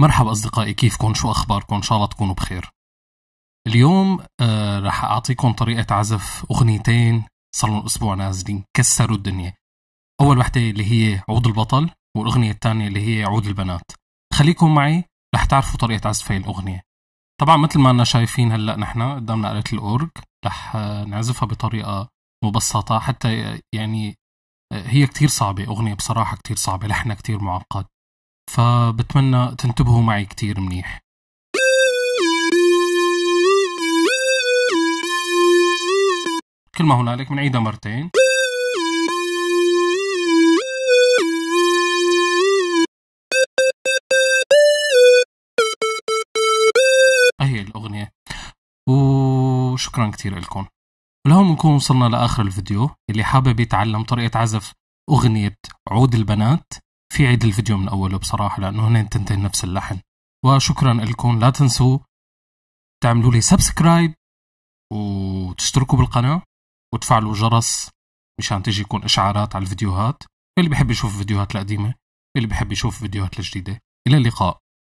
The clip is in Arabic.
مرحبا أصدقائي كيفكم شو أخباركم إن شاء الله تكونوا بخير اليوم آه رح أعطيكم طريقة عزف أغنيتين صار لهم أسبوع نازلين كسروا الدنيا أول وحدة اللي هي عود البطل والأغنية الثانية اللي هي عود البنات خليكم معي رح تعرفوا طريقة عزف هاي الأغنية طبعا مثل ما أنا شايفين هلأ نحن قدامنا آلة الأورج رح آه، نعزفها بطريقة مبسطة حتى آه، يعني آه، هي كتير صعبة أغنية بصراحة كتير صعبة لحنها كتير معقد فبتمنى تنتبهوا معي كتير منيح كل ما هنالك بنعيدها مرتين هي الأغنية وشكرا كتير لكم ولهون بنكون وصلنا لآخر الفيديو اللي حابب يتعلم طريقة عزف أغنية عود البنات في عيد الفيديو من أوله بصراحة لأنه هنن تنتين نفس اللحن وشكرا لكم لا تنسوا تعملوا لي سبسكرايب وتشتركوا بالقناة وتفعلوا جرس مشان تجي يكون إشعارات على الفيديوهات اللي بحب يشوف فيديوهات القديمة اللي بحب يشوف فيديوهات الجديدة إلى اللقاء